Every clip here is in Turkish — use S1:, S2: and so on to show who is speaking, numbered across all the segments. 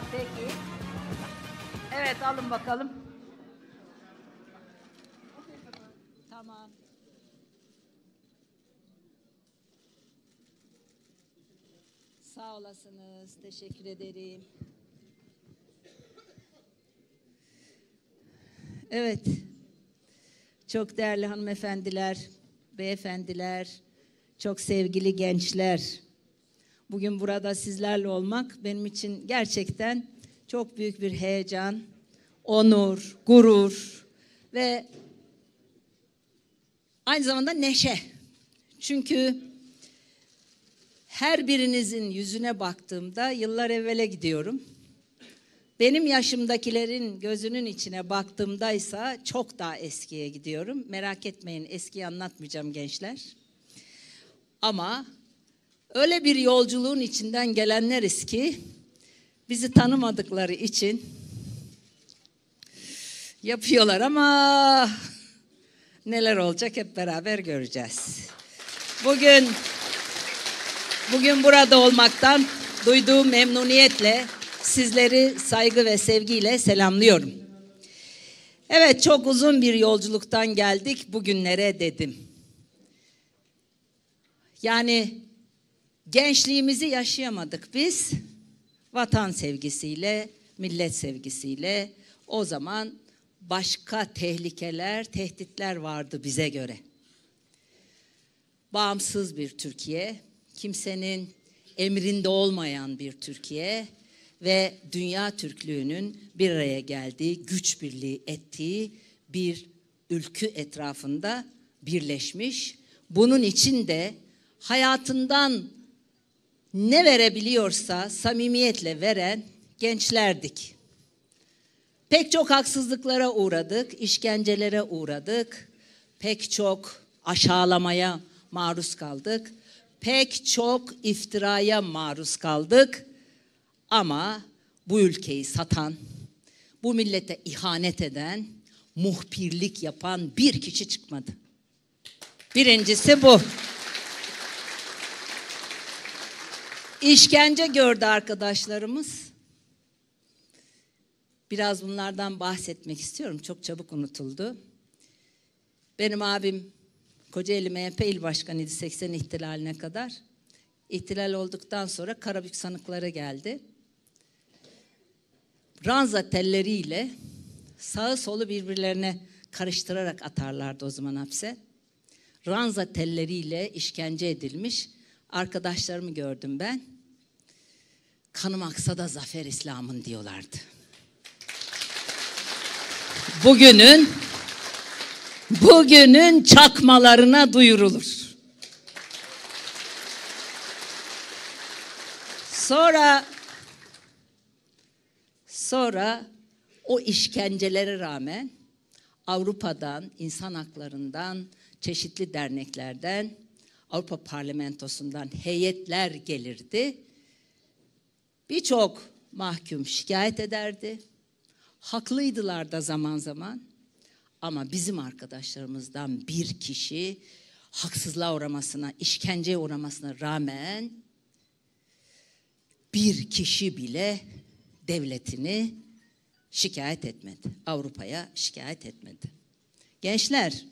S1: Tamam peki. Evet alın bakalım. Tamam. Sağ olasınız. Teşekkür ederim. Evet. Çok değerli hanımefendiler, beyefendiler, çok sevgili gençler. Bugün burada sizlerle olmak benim için gerçekten çok büyük bir heyecan, onur, gurur ve aynı zamanda neşe. Çünkü her birinizin yüzüne baktığımda yıllar evvele gidiyorum. Benim yaşımdakilerin gözünün içine baktığımdaysa çok daha eskiye gidiyorum. Merak etmeyin eskiyi anlatmayacağım gençler. Ama Öyle bir yolculuğun içinden gelenleriz ki bizi tanımadıkları için yapıyorlar ama neler olacak hep beraber göreceğiz. Bugün bugün burada olmaktan duyduğum memnuniyetle sizleri saygı ve sevgiyle selamlıyorum. Evet çok uzun bir yolculuktan geldik bugünlere dedim. Yani Gençliğimizi yaşayamadık biz. Vatan sevgisiyle, millet sevgisiyle o zaman başka tehlikeler, tehditler vardı bize göre. Bağımsız bir Türkiye, kimsenin emrinde olmayan bir Türkiye ve dünya Türklüğünün bir araya geldiği, güç birliği ettiği bir ülkü etrafında birleşmiş. Bunun için de hayatından ne verebiliyorsa samimiyetle veren gençlerdik. Pek çok haksızlıklara uğradık, işkencelere uğradık, pek çok aşağılamaya maruz kaldık, pek çok iftiraya maruz kaldık. Ama bu ülkeyi satan, bu millete ihanet eden, muhbirlik yapan bir kişi çıkmadı. Birincisi bu. işkence gördü arkadaşlarımız. Biraz bunlardan bahsetmek istiyorum. Çok çabuk unutuldu. Benim abim Kocaeli MHP il başkanıydı 80 ihtilaline kadar. İhtilal olduktan sonra Karabük sanıklara geldi. Ranza telleriyle sağı solu birbirlerine karıştırarak atarlardı o zaman hapse. Ranza telleriyle işkence edilmiş arkadaşlarımı gördüm ben. Kanım aksa da zafer İslam'ın diyorlardı. Bugünün bugünün çakmalarına duyurulur. Sonra sonra o işkencelere rağmen Avrupa'dan, insan haklarından, çeşitli derneklerden Avrupa Parlamentosu'ndan heyetler gelirdi. Birçok mahkum şikayet ederdi. Haklıydılar da zaman zaman. Ama bizim arkadaşlarımızdan bir kişi haksızlığa uğramasına, işkenceye uğramasına rağmen bir kişi bile devletini şikayet etmedi. Avrupa'ya şikayet etmedi. Gençler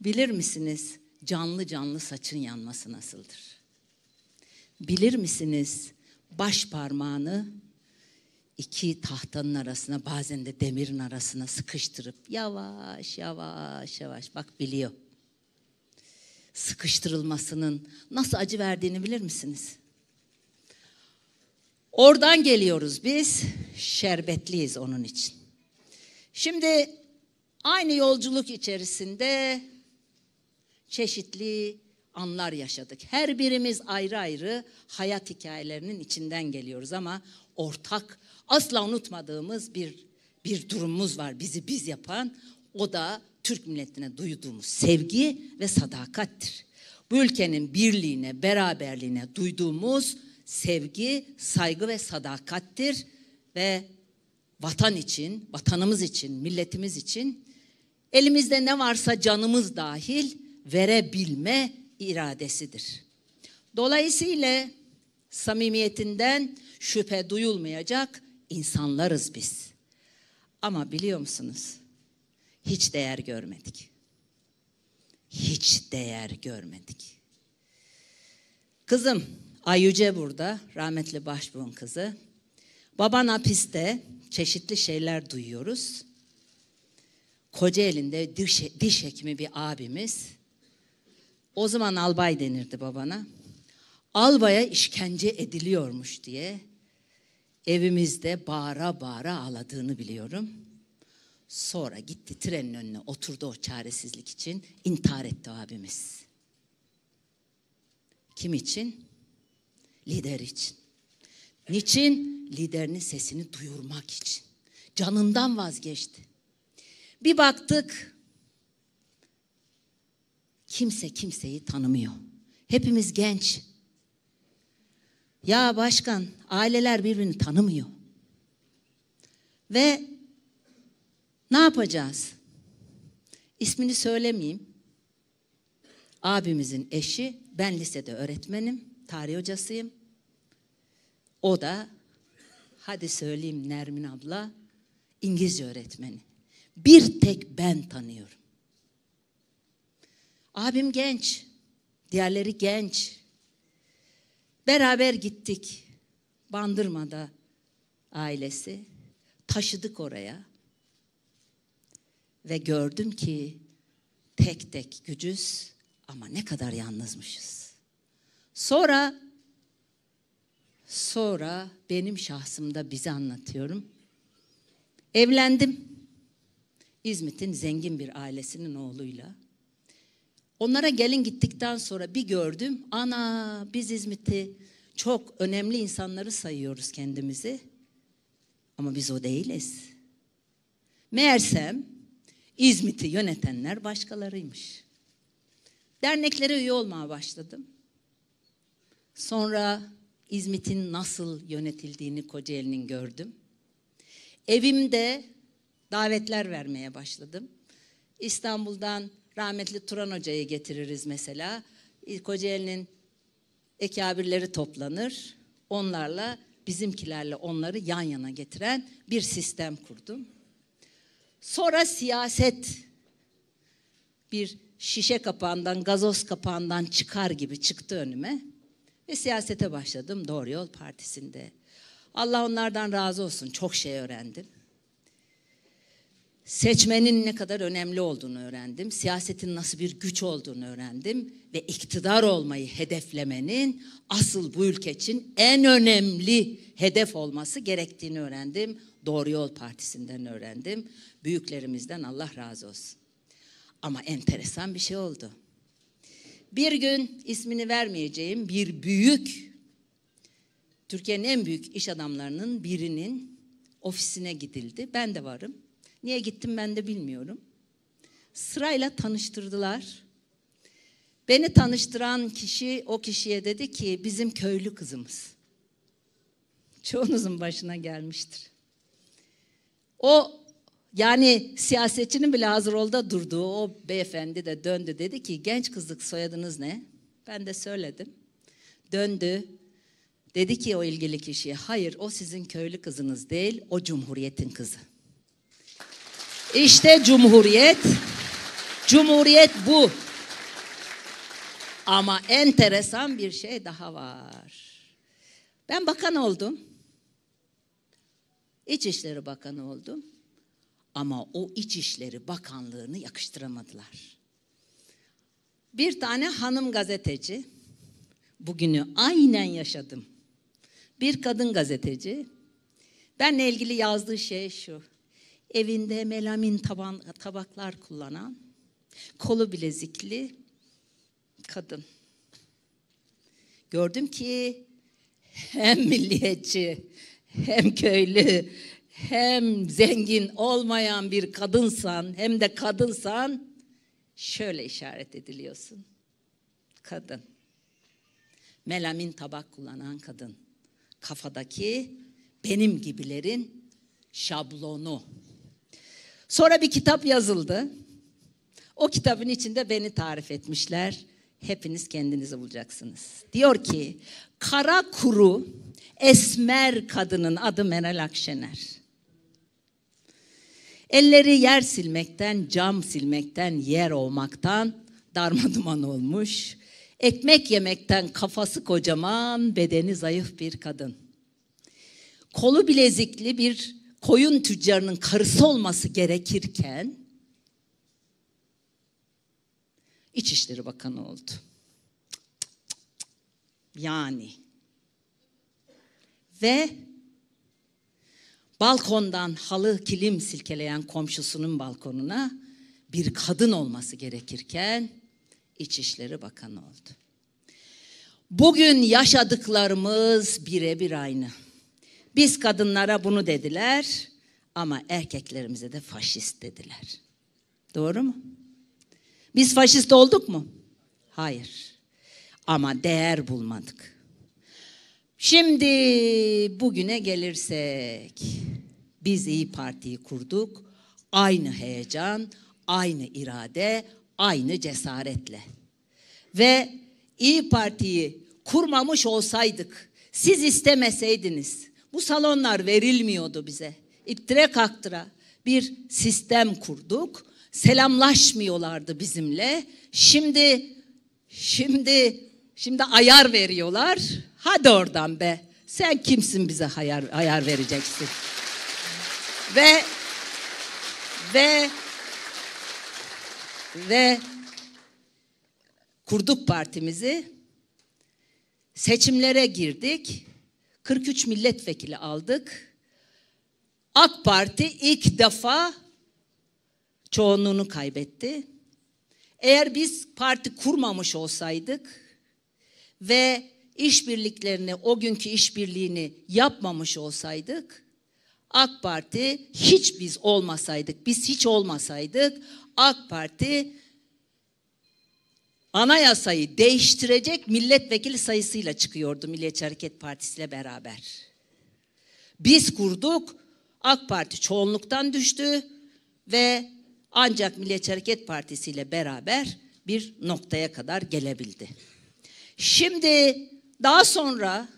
S1: bilir misiniz? canlı canlı saçın yanması nasıldır? Bilir misiniz baş parmağını iki tahtanın arasına bazen de demirin arasına sıkıştırıp yavaş yavaş yavaş bak biliyor. Sıkıştırılmasının nasıl acı verdiğini bilir misiniz? Oradan geliyoruz biz. Şerbetliyiz onun için. Şimdi aynı yolculuk içerisinde çeşitli anlar yaşadık. Her birimiz ayrı ayrı hayat hikayelerinin içinden geliyoruz ama ortak asla unutmadığımız bir bir durumumuz var bizi biz yapan o da Türk milletine duyduğumuz sevgi ve sadakattir. Bu ülkenin birliğine, beraberliğine duyduğumuz sevgi, saygı ve sadakattir ve vatan için, vatanımız için, milletimiz için elimizde ne varsa canımız dahil verebilme iradesidir. Dolayısıyla samimiyetinden şüphe duyulmayacak insanlarız biz. Ama biliyor musunuz? Hiç değer görmedik. Hiç değer görmedik. Kızım Ayüce burada, rahmetli Başbuğ'un kızı. Baban hapiste, çeşitli şeyler duyuyoruz. Kocaeli'nde diş, diş hekimi bir abimiz o zaman albay denirdi babana. Albaya işkence ediliyormuş diye evimizde bağıra bağıra ağladığını biliyorum. Sonra gitti trenin önüne oturdu o çaresizlik için intihar etti abimiz. Kim için? Lider için. Niçin? Liderinin sesini duyurmak için. Canından vazgeçti. Bir baktık kimse kimseyi tanımıyor. Hepimiz genç. Ya başkan aileler birbirini tanımıyor. Ve ne yapacağız? İsmini söylemeyeyim. Abimizin eşi, ben lisede öğretmenim, tarih hocasıyım. O da, hadi söyleyeyim Nermin abla, İngilizce öğretmeni. Bir tek ben tanıyorum. Abim genç. Diğerleri genç. Beraber gittik. Bandırma'da ailesi. Taşıdık oraya. Ve gördüm ki tek tek gücüz ama ne kadar yalnızmışız. Sonra sonra benim şahsımda bizi anlatıyorum. Evlendim. İzmit'in zengin bir ailesinin oğluyla. Onlara gelin gittikten sonra bir gördüm. Ana biz İzmit'i çok önemli insanları sayıyoruz kendimizi. Ama biz o değiliz. Meğersem İzmit'i yönetenler başkalarıymış. Derneklere üye olmaya başladım. Sonra İzmit'in nasıl yönetildiğini Kocaeli'nin gördüm. Evimde davetler vermeye başladım. İstanbul'dan rahmetli Turan Hoca'yı getiririz mesela. Kocaeli'nin ekabirleri toplanır. Onlarla bizimkilerle onları yan yana getiren bir sistem kurdum. Sonra siyaset bir şişe kapağından, gazoz kapağından çıkar gibi çıktı önüme. Ve siyasete başladım Doğru Yol Partisi'nde. Allah onlardan razı olsun. Çok şey öğrendim seçmenin ne kadar önemli olduğunu öğrendim. Siyasetin nasıl bir güç olduğunu öğrendim ve iktidar olmayı hedeflemenin asıl bu ülke için en önemli hedef olması gerektiğini öğrendim. Doğru Yol Partisi'nden öğrendim. Büyüklerimizden Allah razı olsun. Ama enteresan bir şey oldu. Bir gün ismini vermeyeceğim bir büyük Türkiye'nin en büyük iş adamlarının birinin ofisine gidildi. Ben de varım. Niye gittim ben de bilmiyorum. Sırayla tanıştırdılar. Beni tanıştıran kişi o kişiye dedi ki bizim köylü kızımız. Çoğunuzun başına gelmiştir. O yani siyasetçinin bile hazır olda durduğu o beyefendi de döndü dedi ki genç kızlık soyadınız ne? Ben de söyledim. Döndü dedi ki o ilgili kişiye hayır o sizin köylü kızınız değil o cumhuriyetin kızı. İşte cumhuriyet. Cumhuriyet bu. Ama enteresan bir şey daha var. Ben bakan oldum. İçişleri Bakanı oldum. Ama o İçişleri Bakanlığını yakıştıramadılar. Bir tane hanım gazeteci, bugünü aynen yaşadım. Bir kadın gazeteci, benle ilgili yazdığı şey şu evinde melamin taban, tabaklar kullanan, kolu bilezikli kadın. Gördüm ki hem milliyetçi, hem köylü, hem zengin olmayan bir kadınsan, hem de kadınsan şöyle işaret ediliyorsun. Kadın. Melamin tabak kullanan kadın. Kafadaki benim gibilerin şablonu. Sonra bir kitap yazıldı. O kitabın içinde beni tarif etmişler. Hepiniz kendinizi bulacaksınız. Diyor ki kara kuru esmer kadının adı Meral Akşener. Elleri yer silmekten, cam silmekten, yer olmaktan darmaduman olmuş. Ekmek yemekten kafası kocaman, bedeni zayıf bir kadın. Kolu bilezikli bir koyun tüccarının karısı olması gerekirken İçişleri Bakanı oldu. Yani ve balkondan halı kilim silkeleyen komşusunun balkonuna bir kadın olması gerekirken İçişleri Bakanı oldu. Bugün yaşadıklarımız birebir aynı. Biz kadınlara bunu dediler ama erkeklerimize de faşist dediler. Doğru mu? Biz faşist olduk mu? Hayır. Ama değer bulmadık. Şimdi bugüne gelirsek biz iyi Parti'yi kurduk. Aynı heyecan, aynı irade, aynı cesaretle. Ve iyi Parti'yi kurmamış olsaydık, siz istemeseydiniz, bu salonlar verilmiyordu bize. İptire kaktıra bir sistem kurduk. Selamlaşmıyorlardı bizimle. Şimdi şimdi şimdi ayar veriyorlar. Hadi oradan be. Sen kimsin bize ayar ayar vereceksin? ve ve ve kurduk partimizi. Seçimlere girdik. 43 milletvekili aldık. AK Parti ilk defa çoğunluğunu kaybetti. Eğer biz parti kurmamış olsaydık ve işbirliklerini, o günkü işbirliğini yapmamış olsaydık AK Parti hiç biz olmasaydık, biz hiç olmasaydık AK Parti anayasayı değiştirecek milletvekili sayısıyla çıkıyordu Milliyetçi Hareket Partisi ile beraber. Biz kurduk, AK Parti çoğunluktan düştü ve ancak Milliyetçi Hareket Partisi ile beraber bir noktaya kadar gelebildi. Şimdi daha sonra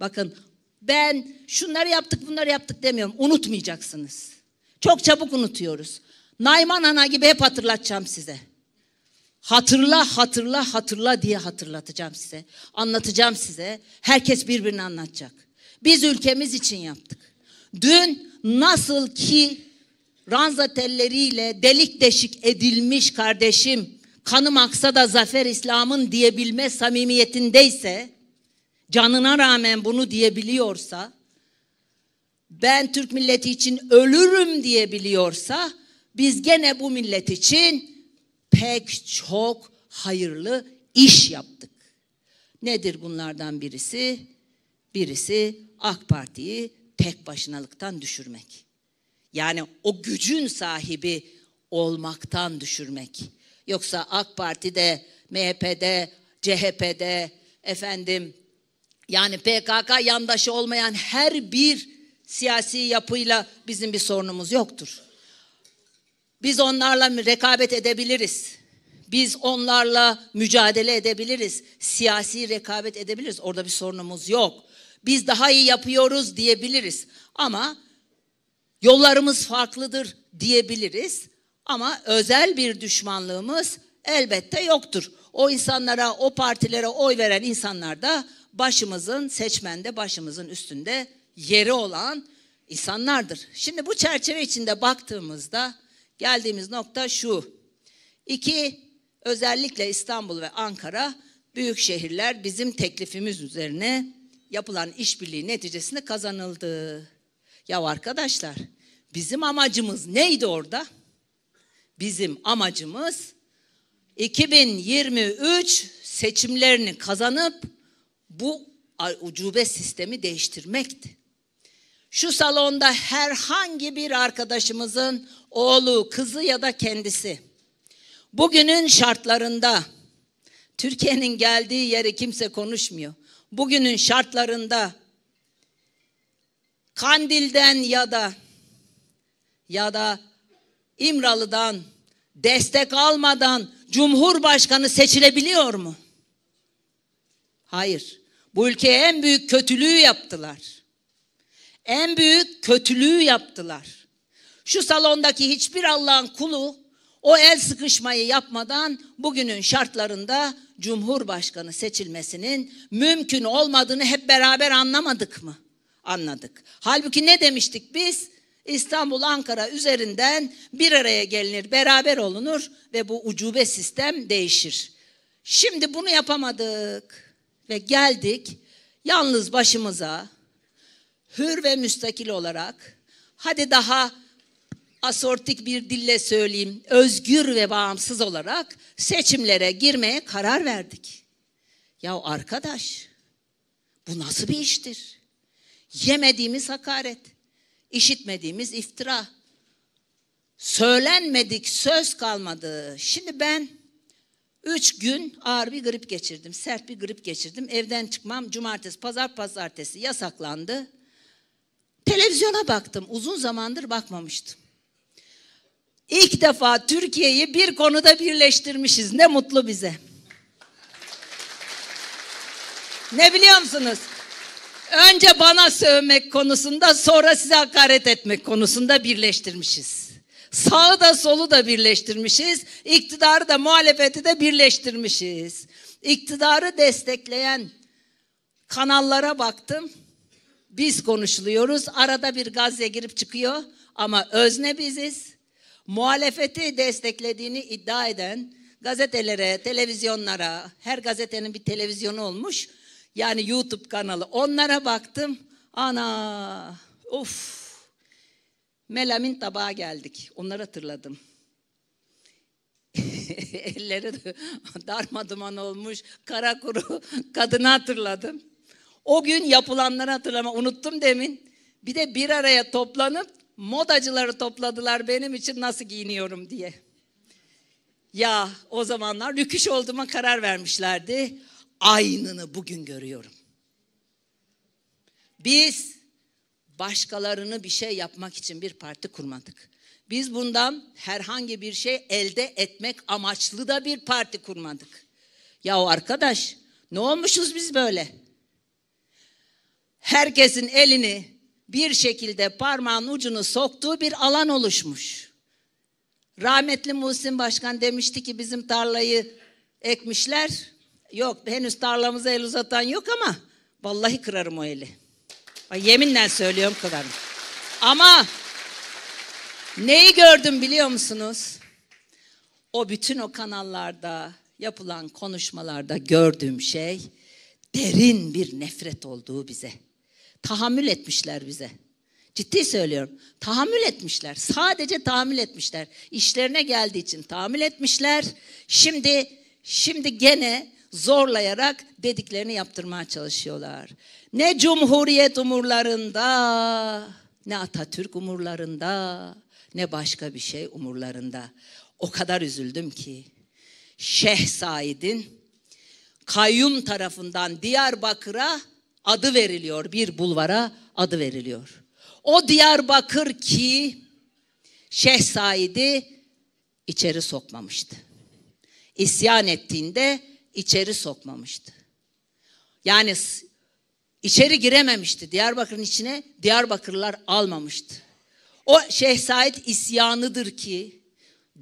S1: bakın ben şunları yaptık bunları yaptık demiyorum. Unutmayacaksınız. Çok çabuk unutuyoruz. Nayman Ana gibi hep hatırlatacağım size. Hatırla, hatırla, hatırla diye hatırlatacağım size. Anlatacağım size. Herkes birbirini anlatacak. Biz ülkemiz için yaptık. Dün nasıl ki ranza telleriyle delik deşik edilmiş kardeşim kanım aksa da zafer İslam'ın diyebilme samimiyetindeyse canına rağmen bunu diyebiliyorsa ben Türk milleti için ölürüm diyebiliyorsa biz gene bu millet için pek çok hayırlı iş yaptık. Nedir bunlardan birisi? Birisi AK Parti'yi tek başınalıktan düşürmek. Yani o gücün sahibi olmaktan düşürmek. Yoksa AK Parti'de, MHP'de, CHP'de efendim yani PKK yandaşı olmayan her bir siyasi yapıyla bizim bir sorunumuz yoktur. Biz onlarla rekabet edebiliriz. Biz onlarla mücadele edebiliriz. Siyasi rekabet edebiliriz. Orada bir sorunumuz yok. Biz daha iyi yapıyoruz diyebiliriz. Ama yollarımız farklıdır diyebiliriz. Ama özel bir düşmanlığımız elbette yoktur. O insanlara, o partilere oy veren insanlar da başımızın, seçmende başımızın üstünde yeri olan insanlardır. Şimdi bu çerçeve içinde baktığımızda Geldiğimiz nokta şu. İki, özellikle İstanbul ve Ankara büyük şehirler bizim teklifimiz üzerine yapılan işbirliği neticesinde kazanıldı. Ya arkadaşlar bizim amacımız neydi orada? Bizim amacımız 2023 seçimlerini kazanıp bu ucube sistemi değiştirmekti şu salonda herhangi bir arkadaşımızın oğlu, kızı ya da kendisi bugünün şartlarında Türkiye'nin geldiği yeri kimse konuşmuyor. Bugünün şartlarında Kandil'den ya da ya da İmralı'dan destek almadan Cumhurbaşkanı seçilebiliyor mu? Hayır. Bu ülkeye en büyük kötülüğü yaptılar. En büyük kötülüğü yaptılar. Şu salondaki hiçbir Allah'ın kulu o el sıkışmayı yapmadan bugünün şartlarında Cumhurbaşkanı seçilmesinin mümkün olmadığını hep beraber anlamadık mı? Anladık. Halbuki ne demiştik biz? İstanbul, Ankara üzerinden bir araya gelinir, beraber olunur ve bu ucube sistem değişir. Şimdi bunu yapamadık ve geldik yalnız başımıza hür ve müstakil olarak hadi daha asortik bir dille söyleyeyim özgür ve bağımsız olarak seçimlere girmeye karar verdik. Ya arkadaş bu nasıl bir iştir? Yemediğimiz hakaret, işitmediğimiz iftira, söylenmedik söz kalmadı. Şimdi ben üç gün ağır bir grip geçirdim, sert bir grip geçirdim. Evden çıkmam cumartesi, pazar, pazartesi yasaklandı. Televizyona baktım. Uzun zamandır bakmamıştım. İlk defa Türkiye'yi bir konuda birleştirmişiz. Ne mutlu bize. Ne biliyor musunuz? Önce bana sövmek konusunda sonra size hakaret etmek konusunda birleştirmişiz. Sağı da solu da birleştirmişiz. İktidarı da muhalefeti de birleştirmişiz. İktidarı destekleyen kanallara baktım. Biz konuşuluyoruz. Arada bir Gazze girip çıkıyor ama özne biziz. Muhalefeti desteklediğini iddia eden gazetelere, televizyonlara, her gazetenin bir televizyonu olmuş. Yani YouTube kanalı. Onlara baktım. Ana! Of! Melamin tabağa geldik. Onları hatırladım. Elleri darmaduman olmuş, kara kuru kadını hatırladım. O gün yapılanları hatırlama unuttum demin. Bir de bir araya toplanıp modacıları topladılar benim için nasıl giyiniyorum diye. Ya o zamanlar lüküş olduğuma karar vermişlerdi. Aynını bugün görüyorum. Biz başkalarını bir şey yapmak için bir parti kurmadık. Biz bundan herhangi bir şey elde etmek amaçlı da bir parti kurmadık. Ya o arkadaş ne olmuşuz biz böyle? herkesin elini bir şekilde parmağın ucunu soktuğu bir alan oluşmuş. Rahmetli Muhsin Başkan demişti ki bizim tarlayı ekmişler. Yok henüz tarlamıza el uzatan yok ama vallahi kırarım o eli. Ay, yeminle söylüyorum kırarım. Ama neyi gördüm biliyor musunuz? O bütün o kanallarda yapılan konuşmalarda gördüğüm şey derin bir nefret olduğu bize tahammül etmişler bize. Ciddi söylüyorum. Tahammül etmişler. Sadece tahammül etmişler. İşlerine geldiği için tahammül etmişler. Şimdi şimdi gene zorlayarak dediklerini yaptırmaya çalışıyorlar. Ne cumhuriyet umurlarında, ne Atatürk umurlarında, ne başka bir şey umurlarında. O kadar üzüldüm ki Şeyh Said'in kayyum tarafından Diyarbakır'a adı veriliyor. Bir bulvara adı veriliyor. O Diyarbakır ki Şeyh Said'i içeri sokmamıştı. İsyan ettiğinde içeri sokmamıştı. Yani içeri girememişti Diyarbakır'ın içine. Diyarbakırlılar almamıştı. O Şeyh Said isyanıdır ki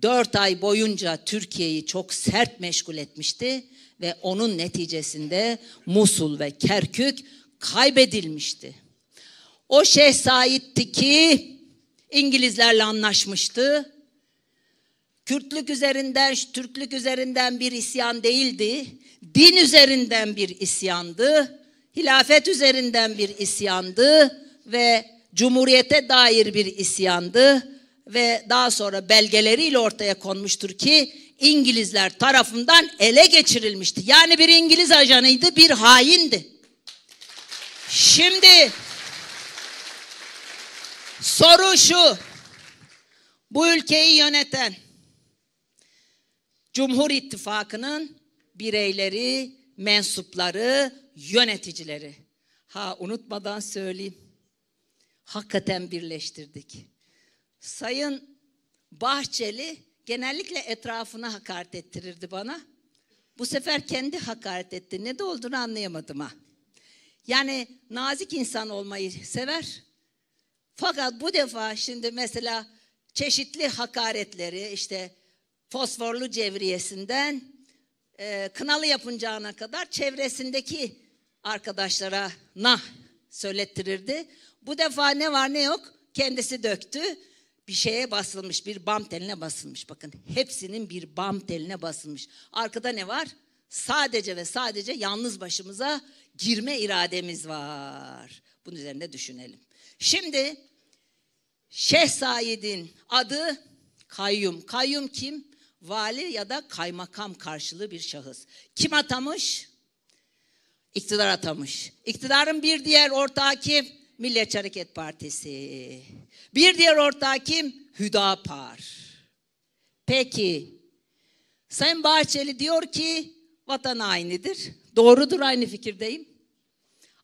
S1: dört ay boyunca Türkiye'yi çok sert meşgul etmişti ve onun neticesinde Musul ve Kerkük kaybedilmişti. O Şeyh Said'ti ki İngilizlerle anlaşmıştı. Kürtlük üzerinden, Türklük üzerinden bir isyan değildi. Din üzerinden bir isyandı. Hilafet üzerinden bir isyandı ve cumhuriyete dair bir isyandı ve daha sonra belgeleriyle ortaya konmuştur ki İngilizler tarafından ele geçirilmişti. Yani bir İngiliz ajanıydı, bir haindi. Şimdi soru şu. Bu ülkeyi yöneten Cumhur İttifakı'nın bireyleri, mensupları, yöneticileri. Ha unutmadan söyleyeyim. Hakikaten birleştirdik. Sayın Bahçeli genellikle etrafına hakaret ettirirdi bana. Bu sefer kendi hakaret etti. Ne de olduğunu anlayamadım ha. Yani nazik insan olmayı sever. Fakat bu defa şimdi mesela çeşitli hakaretleri işte fosforlu cevriyesinden e, kınalı yapıncağına kadar çevresindeki arkadaşlara nah söylettirirdi. Bu defa ne var ne yok kendisi döktü bir şeye basılmış, bir bam teline basılmış. Bakın hepsinin bir bam teline basılmış. Arkada ne var? Sadece ve sadece yalnız başımıza girme irademiz var. Bunun üzerinde düşünelim. Şimdi Şeyh Said'in adı kayyum. Kayyum kim? Vali ya da kaymakam karşılığı bir şahıs. Kim atamış? İktidar atamış. İktidarın bir diğer ortağı kim? Milliyetçi Hareket Partisi. Bir diğer ortağı kim? Hüdapar. Peki. Sayın Bahçeli diyor ki vatan aynıdır. Doğrudur aynı fikirdeyim.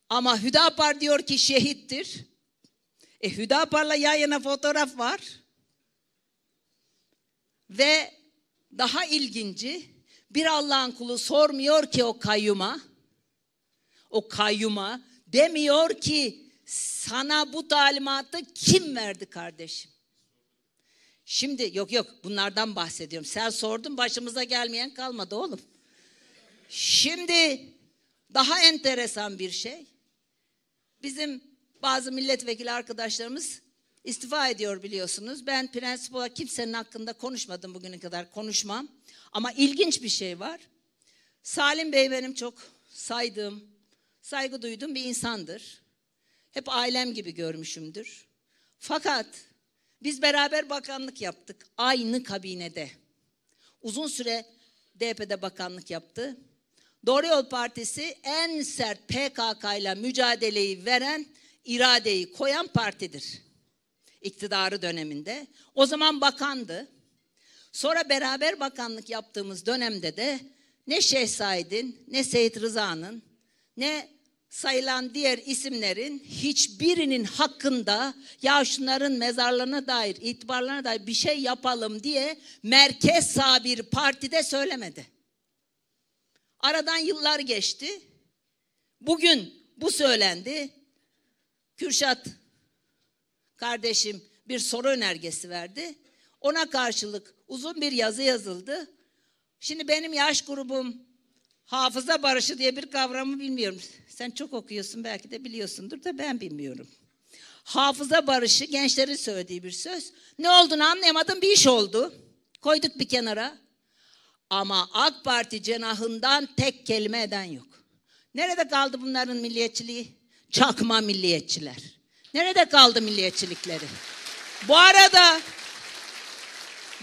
S1: Ama Hüdapar diyor ki şehittir. E Hüdapar'la yan yana fotoğraf var. Ve daha ilginci bir Allah'ın kulu sormuyor ki o kayyuma. O kayyuma demiyor ki sana bu talimatı kim verdi kardeşim? Şimdi yok yok bunlardan bahsediyorum. Sen sordun başımıza gelmeyen kalmadı oğlum. Şimdi daha enteresan bir şey. Bizim bazı milletvekili arkadaşlarımız istifa ediyor biliyorsunuz. Ben prensip olarak kimsenin hakkında konuşmadım bugüne kadar konuşmam. Ama ilginç bir şey var. Salim Bey benim çok saydığım, saygı duyduğum bir insandır. Hep ailem gibi görmüşümdür. Fakat biz beraber bakanlık yaptık. Aynı kabinede. Uzun süre DP'de bakanlık yaptı. Doğru Yol Partisi en sert PKK ile mücadeleyi veren, iradeyi koyan partidir. İktidarı döneminde. O zaman bakandı. Sonra beraber bakanlık yaptığımız dönemde de ne Şehzaid'in, ne Seyit Rıza'nın, ne sayılan diğer isimlerin hiçbirinin hakkında ya şunların mezarlarına dair, itibarlarına dair bir şey yapalım diye merkez sağ bir partide söylemedi. Aradan yıllar geçti. Bugün bu söylendi. Kürşat kardeşim bir soru önergesi verdi. Ona karşılık uzun bir yazı yazıldı. Şimdi benim yaş grubum Hafıza barışı diye bir kavramı bilmiyorum. Sen çok okuyorsun belki de biliyorsundur da ben bilmiyorum. Hafıza barışı gençlerin söylediği bir söz. Ne olduğunu anlayamadım bir iş oldu. Koyduk bir kenara. Ama AK Parti cenahından tek kelime eden yok. Nerede kaldı bunların milliyetçiliği? Çakma milliyetçiler. Nerede kaldı milliyetçilikleri? Bu arada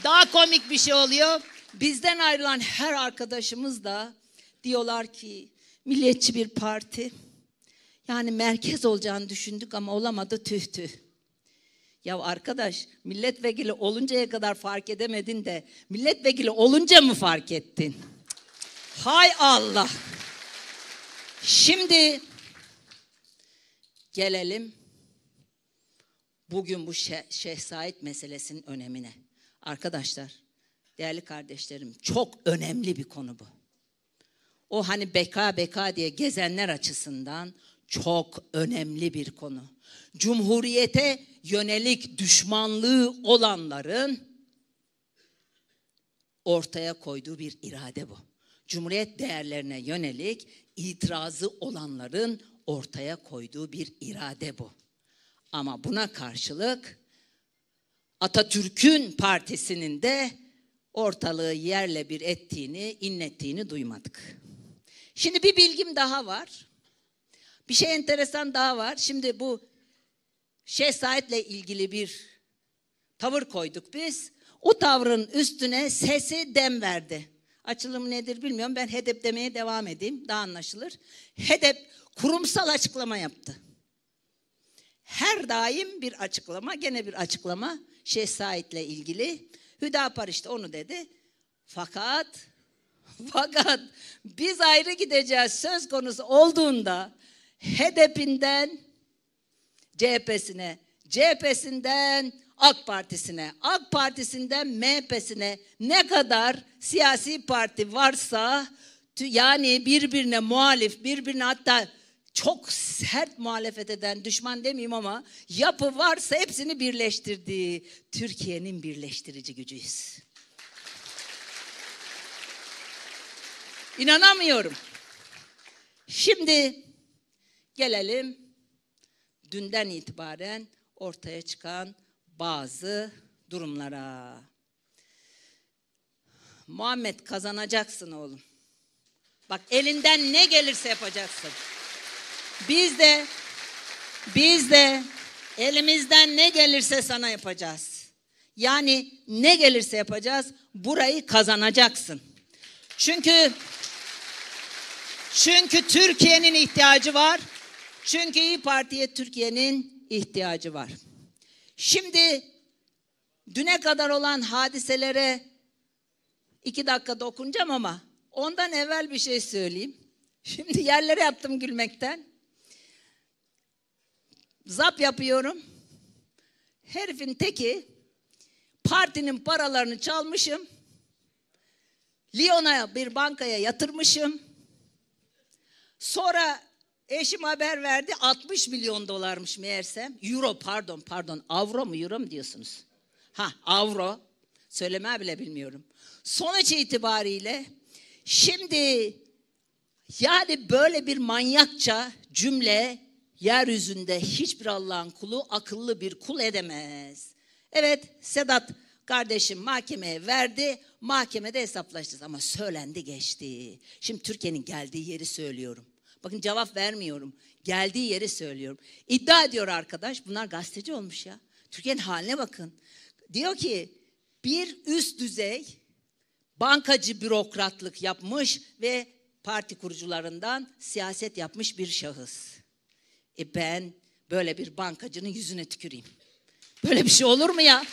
S1: daha komik bir şey oluyor. Bizden ayrılan her arkadaşımız da diyorlar ki milliyetçi bir parti. Yani merkez olacağını düşündük ama olamadı tüh tüh. Ya arkadaş milletvekili oluncaya kadar fark edemedin de milletvekili olunca mı fark ettin? Hay Allah. Şimdi gelelim bugün bu şeh meselesinin önemine. Arkadaşlar, değerli kardeşlerim çok önemli bir konu bu o hani beka beka diye gezenler açısından çok önemli bir konu. Cumhuriyete yönelik düşmanlığı olanların ortaya koyduğu bir irade bu. Cumhuriyet değerlerine yönelik itirazı olanların ortaya koyduğu bir irade bu. Ama buna karşılık Atatürk'ün partisinin de ortalığı yerle bir ettiğini, inlettiğini duymadık. Şimdi bir bilgim daha var. Bir şey enteresan daha var. Şimdi bu şehzadetle ilgili bir tavır koyduk biz. O tavrın üstüne sesi dem verdi. Açılımı nedir bilmiyorum. Ben hedef demeye devam edeyim. Daha anlaşılır. Hedef kurumsal açıklama yaptı. Her daim bir açıklama, gene bir açıklama Şehzadetle ilgili. Hüdapar işte onu dedi. Fakat fakat biz ayrı gideceğiz söz konusu olduğunda HDP'den CHP'sine, CHP'sinden AK Partisi'ne, AK Partisi'nden MHP'sine ne kadar siyasi parti varsa yani birbirine muhalif, birbirine hatta çok sert muhalefet eden, düşman demeyeyim ama yapı varsa hepsini birleştirdiği Türkiye'nin birleştirici gücüyüz. İnanamıyorum. Şimdi gelelim dünden itibaren ortaya çıkan bazı durumlara. Muhammed kazanacaksın oğlum. Bak elinden ne gelirse yapacaksın. Biz de biz de elimizden ne gelirse sana yapacağız. Yani ne gelirse yapacağız. Burayı kazanacaksın. Çünkü çünkü Türkiye'nin ihtiyacı var. Çünkü İyi Parti'ye Türkiye'nin ihtiyacı var. Şimdi düne kadar olan hadiselere iki dakika dokunacağım ama ondan evvel bir şey söyleyeyim. Şimdi yerlere yaptım gülmekten. Zap yapıyorum. Herifin teki partinin paralarını çalmışım. Lyon'a bir bankaya yatırmışım. Sonra eşim haber verdi 60 milyon dolarmış meğersem. Euro pardon pardon avro mu euro mu diyorsunuz? Ha avro söyleme bile bilmiyorum. Sonuç itibariyle şimdi yani böyle bir manyakça cümle yeryüzünde hiçbir Allah'ın kulu akıllı bir kul edemez. Evet Sedat kardeşim mahkemeye verdi. Mahkemede hesaplaşacağız ama söylendi geçti. Şimdi Türkiye'nin geldiği yeri söylüyorum. Bakın cevap vermiyorum. Geldiği yeri söylüyorum. İddia ediyor arkadaş bunlar gazeteci olmuş ya. Türkiye'nin haline bakın. Diyor ki bir üst düzey bankacı bürokratlık yapmış ve parti kurucularından siyaset yapmış bir şahıs. E ben böyle bir bankacının yüzüne tüküreyim. Böyle bir şey olur mu ya?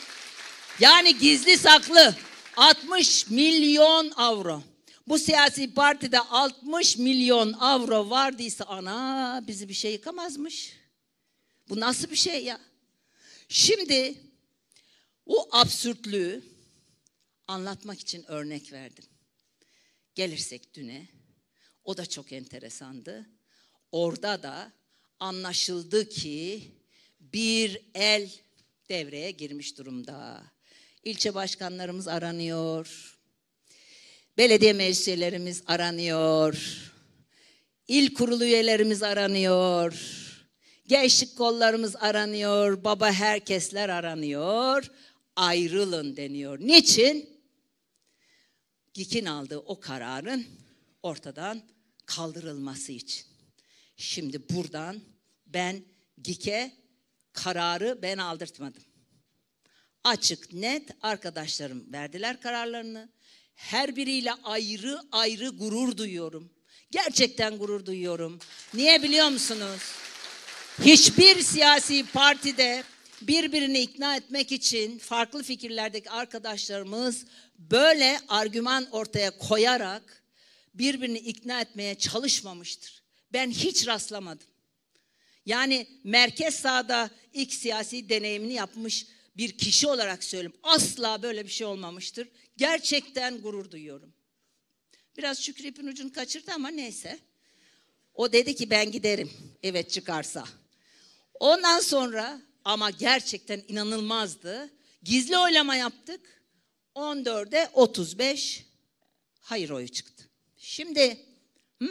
S1: Yani gizli saklı 60 milyon avro. Bu siyasi partide 60 milyon avro vardıysa ana bizi bir şey yıkamazmış. Bu nasıl bir şey ya? Şimdi o absürtlüğü anlatmak için örnek verdim. Gelirsek düne, o da çok enteresandı. Orada da anlaşıldı ki bir el devreye girmiş durumda. İlçe başkanlarımız aranıyor, Belediye meclislerimiz aranıyor. İl kurulu üyelerimiz aranıyor. Gençlik kollarımız aranıyor. Baba herkesler aranıyor. Ayrılın deniyor. Niçin? GİK'in aldığı o kararın ortadan kaldırılması için. Şimdi buradan ben Gike kararı ben aldırtmadım. Açık, net arkadaşlarım verdiler kararlarını. Her biriyle ayrı ayrı gurur duyuyorum. Gerçekten gurur duyuyorum. Niye biliyor musunuz? Hiçbir siyasi partide birbirini ikna etmek için farklı fikirlerdeki arkadaşlarımız böyle argüman ortaya koyarak birbirini ikna etmeye çalışmamıştır. Ben hiç rastlamadım. Yani merkez sağda ilk siyasi deneyimini yapmış bir kişi olarak söylüyorum. Asla böyle bir şey olmamıştır. Gerçekten gurur duyuyorum. Biraz Şükrü ipin ucunu kaçırdı ama neyse. O dedi ki ben giderim evet çıkarsa. Ondan sonra ama gerçekten inanılmazdı. Gizli oylama yaptık. 14'e 35 hayır oyu çıktı. Şimdi hı?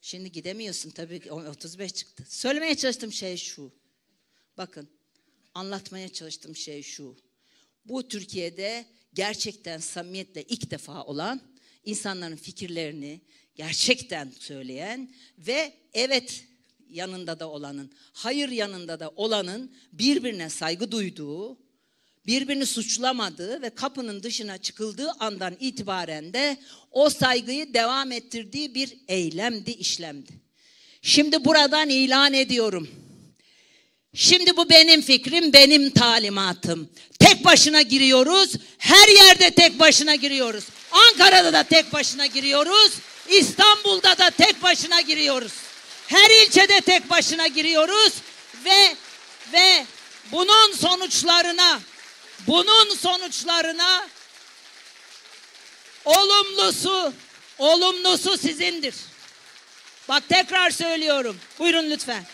S1: Şimdi gidemiyorsun tabii ki 35 çıktı. Söylemeye çalıştığım şey şu. Bakın anlatmaya çalıştığım şey şu. Bu Türkiye'de gerçekten samimiyetle ilk defa olan, insanların fikirlerini gerçekten söyleyen ve evet yanında da olanın, hayır yanında da olanın birbirine saygı duyduğu, birbirini suçlamadığı ve kapının dışına çıkıldığı andan itibaren de o saygıyı devam ettirdiği bir eylemdi, işlemdi. Şimdi buradan ilan ediyorum. Şimdi bu benim fikrim, benim talimatım. Tek başına giriyoruz. Her yerde tek başına giriyoruz. Ankara'da da tek başına giriyoruz. İstanbul'da da tek başına giriyoruz. Her ilçede tek başına giriyoruz ve ve bunun sonuçlarına bunun sonuçlarına olumlusu olumlusu sizindir. Bak tekrar söylüyorum. Buyurun lütfen.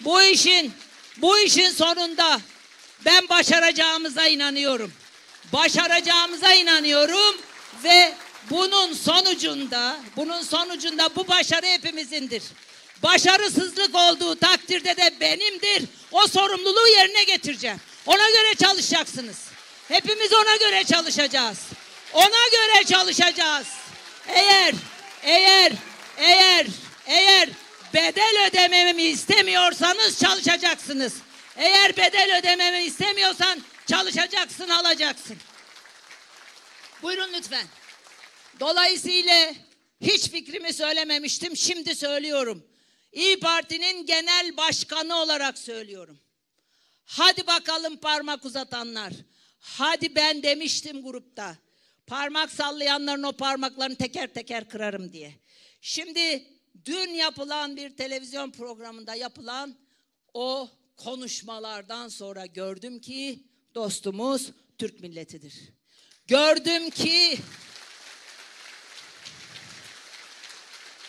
S1: Bu işin bu işin sonunda ben başaracağımıza inanıyorum. Başaracağımıza inanıyorum ve bunun sonucunda, bunun sonucunda bu başarı hepimizindir. Başarısızlık olduğu takdirde de benimdir. O sorumluluğu yerine getireceğim. Ona göre çalışacaksınız. Hepimiz ona göre çalışacağız. Ona göre çalışacağız. Eğer, eğer, eğer, eğer bedel ödememi istemiyorsanız çalışacaksınız. Eğer bedel ödememi istemiyorsan çalışacaksın, alacaksın. Buyurun lütfen. Dolayısıyla hiç fikrimi söylememiştim, şimdi söylüyorum. İyi Parti'nin genel başkanı olarak söylüyorum. Hadi bakalım parmak uzatanlar. Hadi ben demiştim grupta. Parmak sallayanların o parmaklarını teker teker kırarım diye. Şimdi dün yapılan bir televizyon programında yapılan o konuşmalardan sonra gördüm ki dostumuz Türk milletidir. Gördüm ki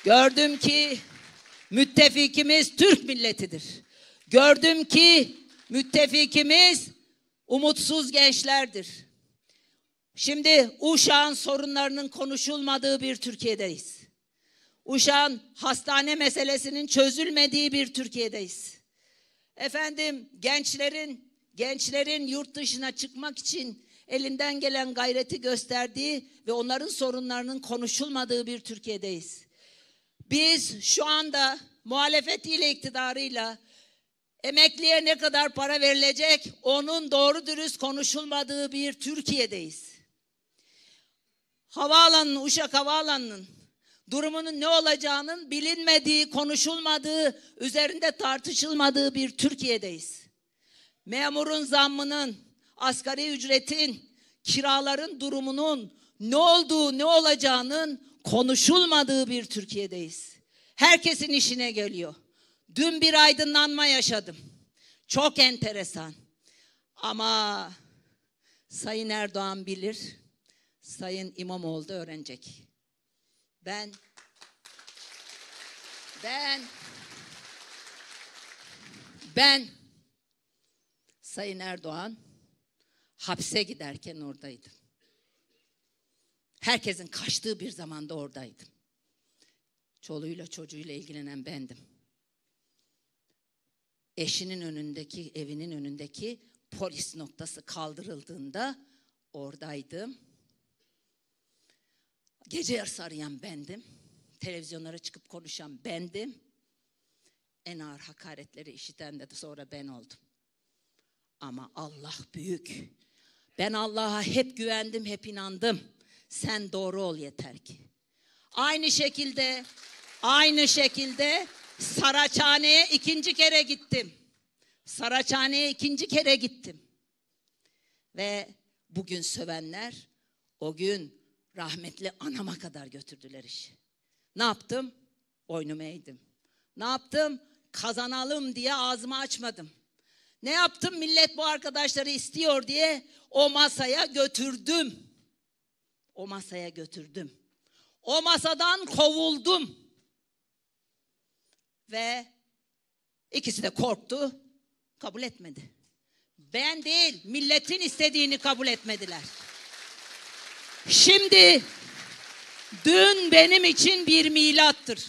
S1: Gördüm ki müttefikimiz Türk milletidir. Gördüm ki müttefikimiz umutsuz gençlerdir. Şimdi Uşak'ın sorunlarının konuşulmadığı bir Türkiye'deyiz. Uşan hastane meselesinin çözülmediği bir Türkiye'deyiz. Efendim gençlerin gençlerin yurt dışına çıkmak için elinden gelen gayreti gösterdiği ve onların sorunlarının konuşulmadığı bir Türkiye'deyiz. Biz şu anda muhalefetiyle iktidarıyla emekliye ne kadar para verilecek onun doğru dürüst konuşulmadığı bir Türkiye'deyiz. Havaalanının, Uşak Havaalanı'nın durumunun ne olacağının bilinmediği, konuşulmadığı, üzerinde tartışılmadığı bir Türkiye'deyiz. Memurun zammının, asgari ücretin, kiraların durumunun ne olduğu, ne olacağının konuşulmadığı bir Türkiye'deyiz. Herkesin işine geliyor. Dün bir aydınlanma yaşadım. Çok enteresan. Ama Sayın Erdoğan bilir, Sayın İmamoğlu da öğrenecek. Ben ben ben Sayın Erdoğan hapse giderken oradaydım. Herkesin kaçtığı bir zamanda oradaydım. Çoluğuyla çocuğuyla ilgilenen bendim. Eşinin önündeki, evinin önündeki polis noktası kaldırıldığında oradaydım. Gece yarısı arayan bendim. Televizyonlara çıkıp konuşan bendim. En ağır hakaretleri işiten de sonra ben oldum. Ama Allah büyük. Ben Allah'a hep güvendim, hep inandım. Sen doğru ol yeter ki. Aynı şekilde, aynı şekilde Saraçhane'ye ikinci kere gittim. Saraçhane'ye ikinci kere gittim. Ve bugün sövenler o gün rahmetli anama kadar götürdüler işi. Ne yaptım? Boynumu eğdim. Ne yaptım? Kazanalım diye ağzımı açmadım. Ne yaptım? Millet bu arkadaşları istiyor diye o masaya götürdüm. O masaya götürdüm. O masadan kovuldum. Ve ikisi de korktu, kabul etmedi. Ben değil, milletin istediğini kabul etmediler. Şimdi dün benim için bir milattır.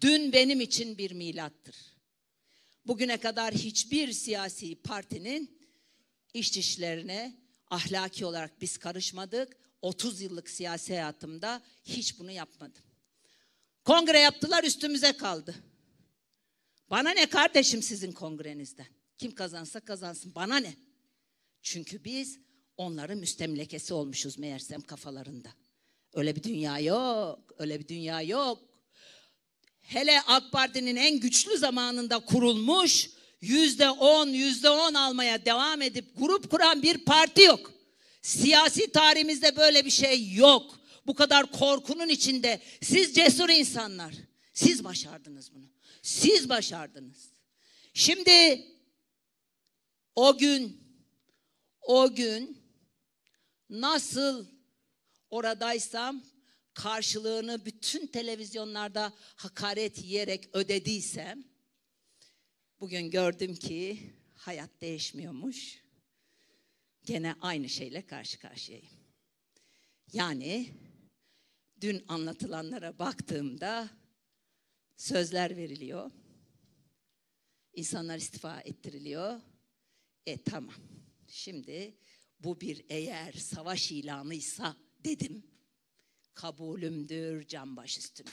S1: Dün benim için bir milattır. Bugüne kadar hiçbir siyasi partinin iş işlerine ahlaki olarak biz karışmadık. 30 yıllık siyasi hayatımda hiç bunu yapmadım. Kongre yaptılar üstümüze kaldı. Bana ne kardeşim sizin kongrenizden? Kim kazansa kazansın bana ne? Çünkü biz Onların müstemlekesi olmuşuz meğersem kafalarında. Öyle bir dünya yok. Öyle bir dünya yok. Hele AK Parti'nin en güçlü zamanında kurulmuş yüzde on, yüzde on almaya devam edip grup kuran bir parti yok. Siyasi tarihimizde böyle bir şey yok. Bu kadar korkunun içinde siz cesur insanlar. Siz başardınız bunu. Siz başardınız. Şimdi o gün o gün Nasıl oradaysam karşılığını bütün televizyonlarda hakaret yiyerek ödediysem bugün gördüm ki hayat değişmiyormuş. Gene aynı şeyle karşı karşıyayım. Yani dün anlatılanlara baktığımda sözler veriliyor. İnsanlar istifa ettiriliyor. E tamam. Şimdi bu bir eğer savaş ilanıysa dedim. Kabulümdür can baş üstüne.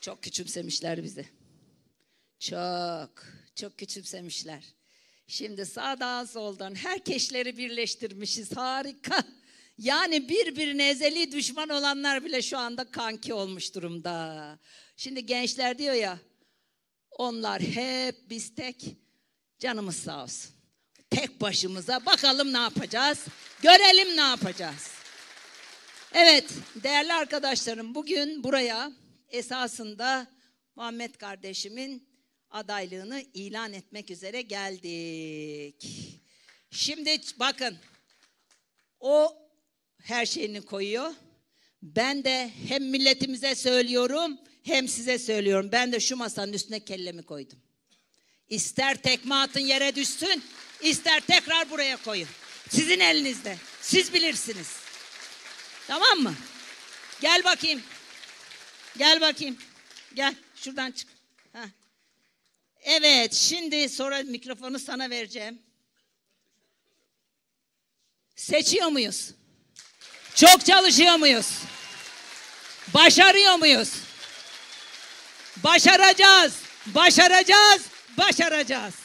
S1: Çok küçümsemişler bizi. Çok, çok küçümsemişler. Şimdi sağdan soldan herkesleri birleştirmişiz. Harika. Yani birbirine ezeli düşman olanlar bile şu anda kanki olmuş durumda. Şimdi gençler diyor ya onlar hep biz tek canımız sağ olsun. Tek başımıza bakalım ne yapacağız. Görelim ne yapacağız. Evet değerli arkadaşlarım bugün buraya esasında Muhammed kardeşimin adaylığını ilan etmek üzere geldik. Şimdi bakın o her şeyini koyuyor. Ben de hem milletimize söylüyorum hem size söylüyorum. Ben de şu masanın üstüne kellemi koydum. İster tekme atın yere düşsün, ister tekrar buraya koyun. Sizin elinizde. Siz bilirsiniz. Tamam mı? Gel bakayım. Gel bakayım. Gel şuradan çık. Heh. Evet, şimdi sonra mikrofonu sana vereceğim. Seçiyor muyuz? Çok çalışıyor muyuz? Başarıyor muyuz? Başaracağız, başaracağız, başaracağız.